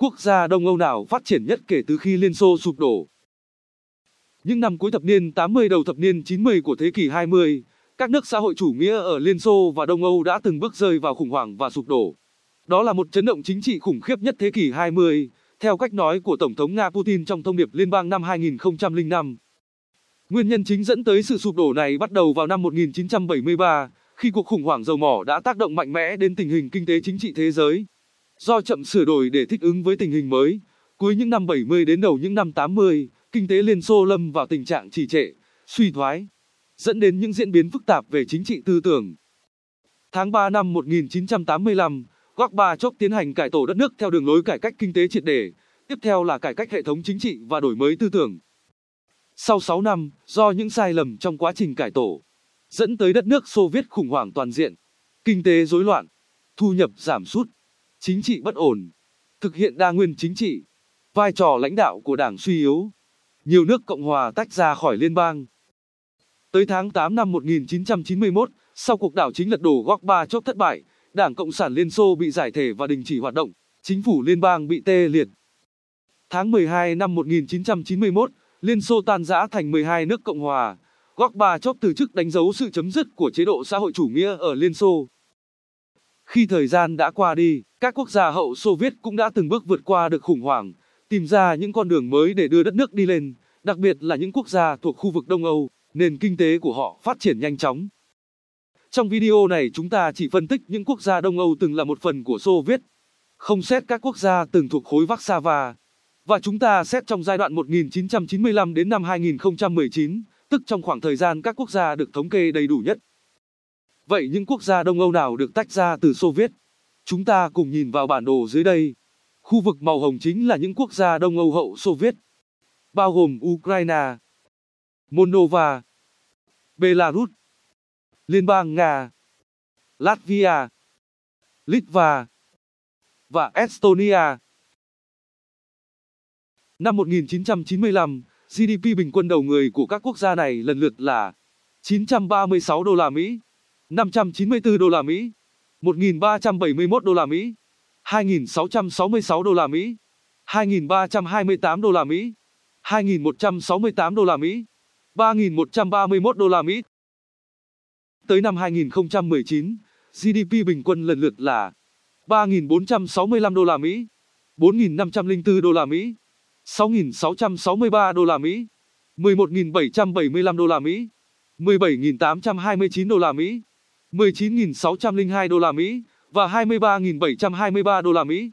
quốc gia Đông Âu nào phát triển nhất kể từ khi Liên Xô sụp đổ. Những năm cuối thập niên 80 đầu thập niên 90 của thế kỷ 20, các nước xã hội chủ nghĩa ở Liên Xô và Đông Âu đã từng bước rơi vào khủng hoảng và sụp đổ. Đó là một chấn động chính trị khủng khiếp nhất thế kỷ 20, theo cách nói của Tổng thống Nga Putin trong thông điệp liên bang năm 2005. Nguyên nhân chính dẫn tới sự sụp đổ này bắt đầu vào năm 1973, khi cuộc khủng hoảng dầu mỏ đã tác động mạnh mẽ đến tình hình kinh tế chính trị thế giới. Do chậm sửa đổi để thích ứng với tình hình mới, cuối những năm 70 đến đầu những năm 80, kinh tế Liên Xô lâm vào tình trạng trì trệ, suy thoái, dẫn đến những diễn biến phức tạp về chính trị tư tưởng. Tháng 3 năm 1985, Gorbachev tiến hành cải tổ đất nước theo đường lối cải cách kinh tế triệt để, tiếp theo là cải cách hệ thống chính trị và đổi mới tư tưởng. Sau 6 năm, do những sai lầm trong quá trình cải tổ, dẫn tới đất nước Xô Viết khủng hoảng toàn diện, kinh tế rối loạn, thu nhập giảm sút, chính trị bất ổn, thực hiện đa nguyên chính trị, vai trò lãnh đạo của đảng suy yếu. Nhiều nước Cộng hòa tách ra khỏi liên bang. Tới tháng 8 năm 1991, sau cuộc đảo chính lật đổ Gorbachev thất bại, Đảng Cộng sản Liên Xô bị giải thể và đình chỉ hoạt động, chính phủ liên bang bị tê liệt. Tháng 12 năm 1991, Liên Xô tan rã thành 12 nước Cộng hòa. Gorbachev từ chức đánh dấu sự chấm dứt của chế độ xã hội chủ nghĩa ở Liên Xô. Khi thời gian đã qua đi, các quốc gia hậu Xô Viết cũng đã từng bước vượt qua được khủng hoảng, tìm ra những con đường mới để đưa đất nước đi lên, đặc biệt là những quốc gia thuộc khu vực Đông Âu, nền kinh tế của họ phát triển nhanh chóng. Trong video này chúng ta chỉ phân tích những quốc gia Đông Âu từng là một phần của Xô Viết, không xét các quốc gia từng thuộc khối Warsaw. Và chúng ta xét trong giai đoạn 1995 đến năm 2019, tức trong khoảng thời gian các quốc gia được thống kê đầy đủ nhất. Vậy những quốc gia Đông Âu nào được tách ra từ Xô Viết? Chúng ta cùng nhìn vào bản đồ dưới đây. Khu vực màu hồng chính là những quốc gia Đông Âu hậu Xô Viết, bao gồm Ukraine, Moldova, Belarus, Liên bang Nga, Latvia, Litva và Estonia. Năm 1995, GDP bình quân đầu người của các quốc gia này lần lượt là 936 đô la Mỹ, 594 đô la Mỹ 1.371 đô la Mỹ, 2.666 đô la Mỹ, 2.328 đô la Mỹ, 2.168 đô la Mỹ, 3.131 đô la Mỹ. Tới năm 2019, GDP bình quân lần lượt là 3.465 đô la Mỹ, 4.504 đô la Mỹ, 6.663 đô la Mỹ, 11.775 đô la Mỹ, 17.829 đô la Mỹ. 19.602 đô la Mỹ và 23.723 đô la Mỹ.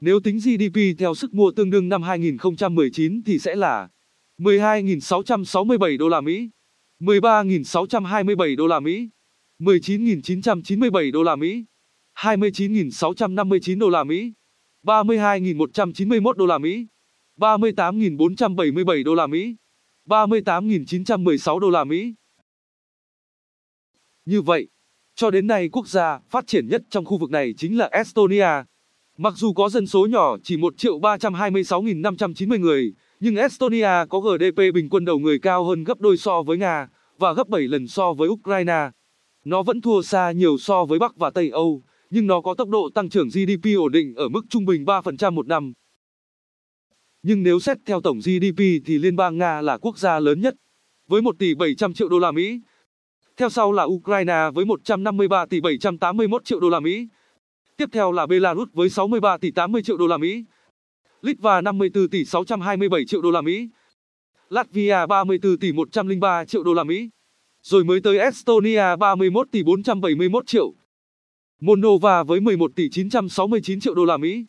Nếu tính GDP theo sức mua tương đương năm 2019 thì sẽ là 12.667 đô la Mỹ, 13.627 đô la Mỹ, 19.997 đô la Mỹ, 29.659 đô la Mỹ, 32.191 đô la Mỹ, 38.477 đô la Mỹ, 38.916 đô la Mỹ. Như vậy, cho đến nay quốc gia phát triển nhất trong khu vực này chính là Estonia. Mặc dù có dân số nhỏ chỉ 1 triệu 326.590 người, nhưng Estonia có GDP bình quân đầu người cao hơn gấp đôi so với Nga và gấp 7 lần so với Ukraine. Nó vẫn thua xa nhiều so với Bắc và Tây Âu, nhưng nó có tốc độ tăng trưởng GDP ổn định ở mức trung bình 3% một năm. Nhưng nếu xét theo tổng GDP thì Liên bang Nga là quốc gia lớn nhất. Với 1 tỷ 700 triệu đô la Mỹ, theo sau là Ukraine với 153 tỷ 781 triệu đô la Mỹ. Tiếp theo là Belarus với 63 tỷ 80 triệu đô la Mỹ. Litva 54 tỷ 627 triệu đô la Mỹ. Latvia 34 tỷ 103 triệu đô la Mỹ. Rồi mới tới Estonia 31 tỷ 471 triệu. Moldova với 11 tỷ 969 triệu đô la Mỹ.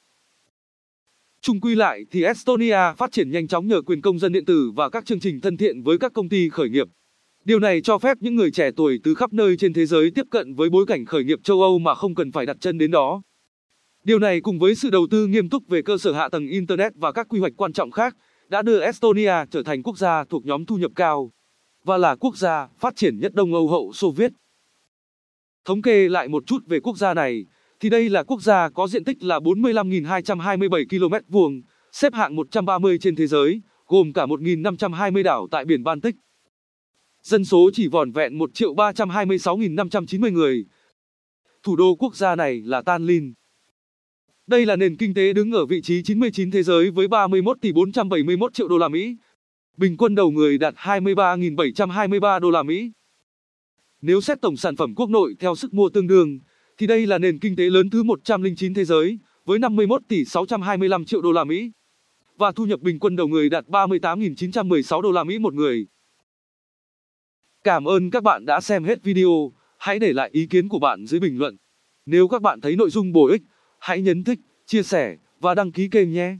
Trung quy lại thì Estonia phát triển nhanh chóng nhờ quyền công dân điện tử và các chương trình thân thiện với các công ty khởi nghiệp. Điều này cho phép những người trẻ tuổi từ khắp nơi trên thế giới tiếp cận với bối cảnh khởi nghiệp châu Âu mà không cần phải đặt chân đến đó. Điều này cùng với sự đầu tư nghiêm túc về cơ sở hạ tầng Internet và các quy hoạch quan trọng khác đã đưa Estonia trở thành quốc gia thuộc nhóm thu nhập cao và là quốc gia phát triển nhất Đông Âu hậu Xô Viết. Thống kê lại một chút về quốc gia này, thì đây là quốc gia có diện tích là 45.227 km vuông, xếp hạng 130 trên thế giới, gồm cả 1.520 đảo tại biển Baltic dân số chỉ vỏn vẹn 1 triệu 326.590 người. Thủ đô quốc gia này là Tallinn. Đây là nền kinh tế đứng ở vị trí 99 thế giới với 31 tỷ 471 triệu đô la Mỹ. Bình quân đầu người đạt 23.723 đô la Mỹ. Nếu xét tổng sản phẩm quốc nội theo sức mua tương đương, thì đây là nền kinh tế lớn thứ 109 thế giới với 51 tỷ 625 triệu đô la Mỹ và thu nhập bình quân đầu người đạt 38.916 đô la Mỹ một người. Cảm ơn các bạn đã xem hết video, hãy để lại ý kiến của bạn dưới bình luận. Nếu các bạn thấy nội dung bổ ích, hãy nhấn thích, chia sẻ và đăng ký kênh nhé.